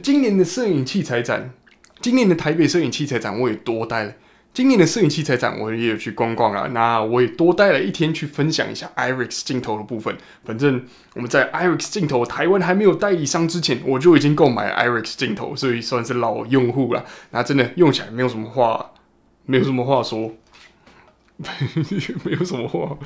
今年的摄影器材展，今年的台北摄影器材展，我也多待了。今年的摄影器材展，我也有去逛逛啊。那我也多待了一天去分享一下 Irix 镜头的部分。反正我们在 Irix 镜头台湾还没有代理商之前，我就已经购买 Irix 镜头，所以算是老用户了。那真的用起来没有什么话，没有什么话说，没有什么话。